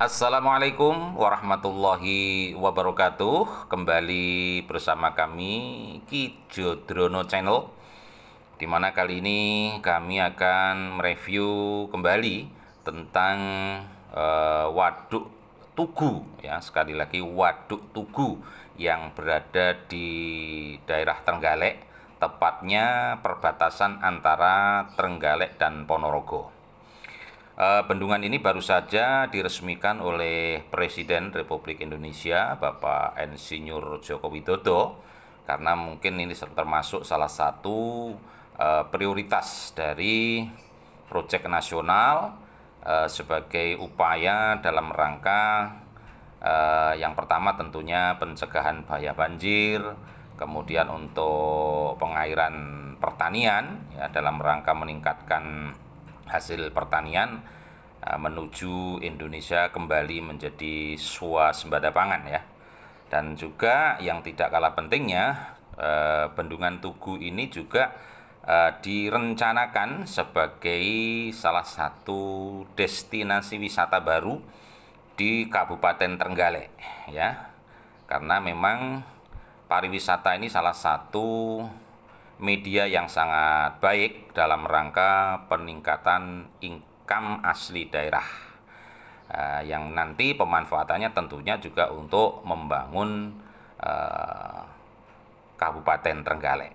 Assalamualaikum warahmatullahi wabarakatuh. Kembali bersama kami Ki Jodrono Channel. Di mana kali ini kami akan mereview kembali tentang uh, waduk Tugu ya, sekali lagi waduk Tugu yang berada di daerah Trenggalek, tepatnya perbatasan antara Trenggalek dan Ponorogo. Eh, bendungan ini baru saja diresmikan oleh Presiden Republik Indonesia Bapak Insinyur Joko Widodo karena mungkin ini termasuk salah satu uh, prioritas dari proyek nasional uh, sebagai upaya dalam rangka yang pertama tentunya pencegahan bahaya banjir, kemudian untuk pengairan pertanian ya dalam rangka meningkatkan hasil pertanian eh, menuju Indonesia kembali menjadi swasembada pangan ya. Dan juga yang tidak kalah pentingnya eh, bendungan Tugu ini juga eh, direncanakan sebagai salah satu destinasi wisata baru di Kabupaten Trenggalek ya. Karena memang pariwisata ini salah satu media yang sangat baik dalam rangka peningkatan income asli daerah eh, yang nanti pemanfaatannya tentunya juga untuk membangun eh, Kabupaten Trenggalek.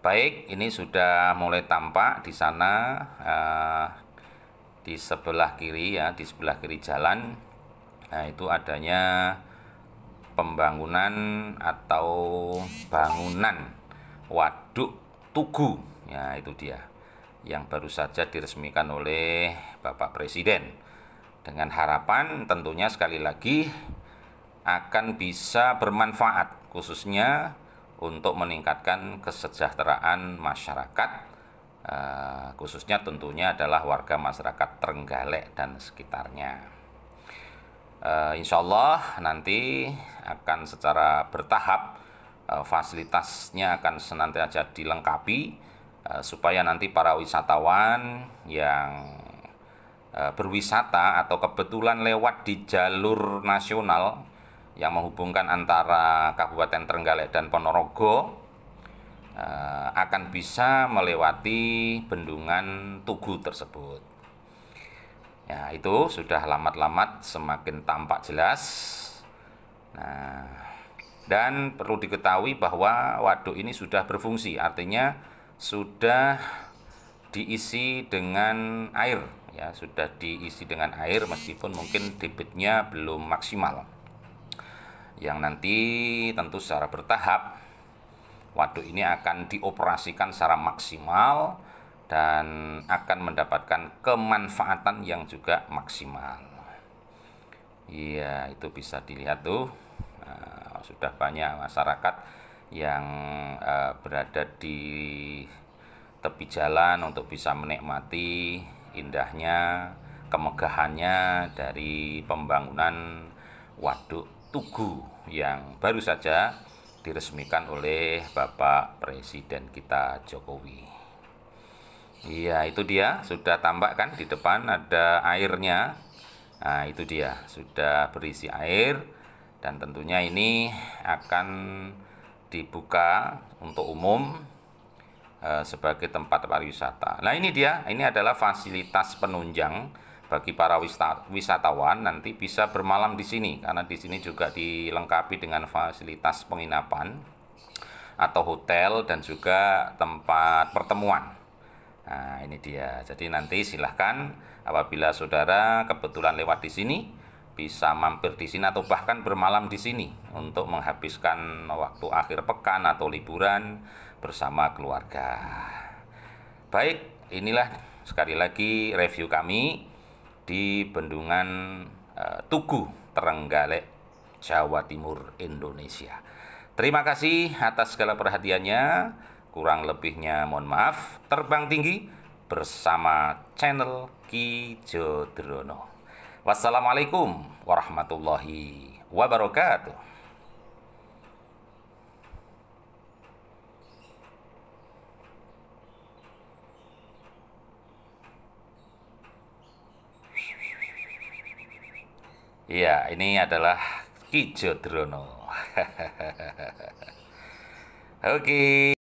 Baik, ini sudah mulai tampak di sana eh, di sebelah kiri ya, di sebelah kiri jalan. Nah, itu adanya pembangunan atau bangunan Waduk Tugu. Ya, itu dia yang baru saja diresmikan oleh Bapak Presiden. Dengan harapan tentunya sekali lagi akan bisa bermanfaat khususnya untuk meningkatkan kesejahteraan masyarakat eh, khususnya tentunya adalah warga masyarakat Trenggalek dan sekitarnya. Eh, insya Allah nanti akan secara bertahap Eh, fasilitasnya akan senantiasa dilengkapi eh, supaya nanti para wisatawan yang eh, berwisata atau kebetulan lewat di jalur nasional yang menghubungkan antara Kabupaten Trenggalek dan Ponorogo akan bisa melewati bendungan Tugu tersebut. Ya, itu sudah lamat-lamat semakin tampak jelas. Nah, dan perlu diketahui bahwa waduk ini sudah berfungsi, artinya sudah diisi dengan air ya, sudah diisi dengan air meskipun mungkin debitnya belum maksimal. Yang nanti tentu secara bertahap waduk ini akan dioperasikan secara maksimal dan akan mendapatkan kemanfaatan yang juga maksimal. Iya, itu bisa dilihat tuh. Nah, sudah banyak masyarakat yang uh, berada di tepi jalan untuk bisa menikmati indahnya kemegahannya dari pembangunan waduk Tugu yang baru saja diresmikan oleh Bapak Presiden kita Jokowi. Iya, itu dia sudah tampak kan di depan ada airnya. Nah, itu dia sudah berisi air dan tentunya ini akan dibuka untuk umum eh, sebagai tempat pariwisata. Nah ini dia, ini adalah fasilitas penunjang bagi para wisatawan nanti bisa bermalam di sini karena di sini juga dilengkapi dengan fasilitas penginapan atau hotel dan juga tempat pertemuan. Nah ini dia, jadi nanti silahkan apabila saudara kebetulan lewat di sini bisa mampir di sini atau bahkan bermalam di sini untuk menghabiskan waktu akhir pekan atau liburan bersama keluarga. Baik, inilah sekali lagi review kami di Bendungan eh, Tugu Terenggalek, Jawa Timur, Indonesia. Terima kasih atas segala perhatiannya. Kurang lebihnya mohon maaf. Terbang tinggi bersama channel Ki Jodrono. Wassalamualaikum warahmatullahi wabarakatuh. Iya, ini adalah Kijodrono. Oke. okay.